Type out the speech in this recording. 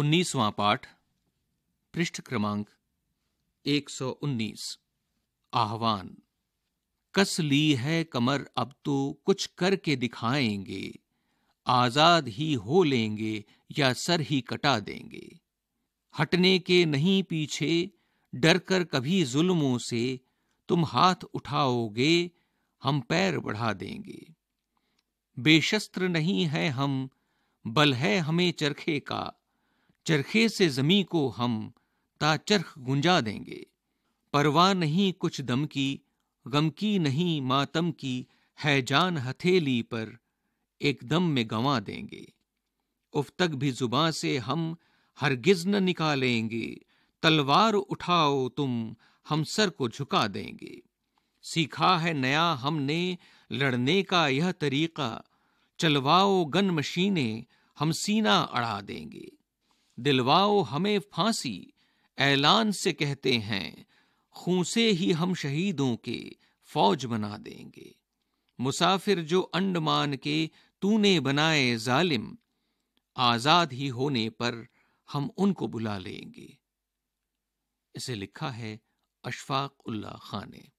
उन्नीसवां पाठ पृष्ठ क्रमांक 119 आह्वान कस ली है कमर अब तो कुछ करके दिखाएंगे आजाद ही हो लेंगे या सर ही कटा देंगे हटने के नहीं पीछे डरकर कभी जुल्मों से तुम हाथ उठाओगे हम पैर बढ़ा देंगे बेशस्त्र नहीं है हम बल है हमें चरखे का चरखे से जमी को हम ताचरख गुंजा देंगे परवाह नहीं कुछ दम की गम की नहीं मातम की है जान हथेली पर एकदम में गंवा देंगे उफ तक भी जुबा से हम हरगिज न निकालेंगे तलवार उठाओ तुम हम सर को झुका देंगे सीखा है नया हमने लड़ने का यह तरीका चलवाओ गन मशीनें हम सीना अड़ा देंगे दिलवाओ हमें फांसी ऐलान से कहते हैं खून से ही हम शहीदों के फौज बना देंगे मुसाफिर जो अंडमान के तूने बनाए जालिम आज़ाद ही होने पर हम उनको बुला लेंगे इसे लिखा है अशफाक उल्ला खान ने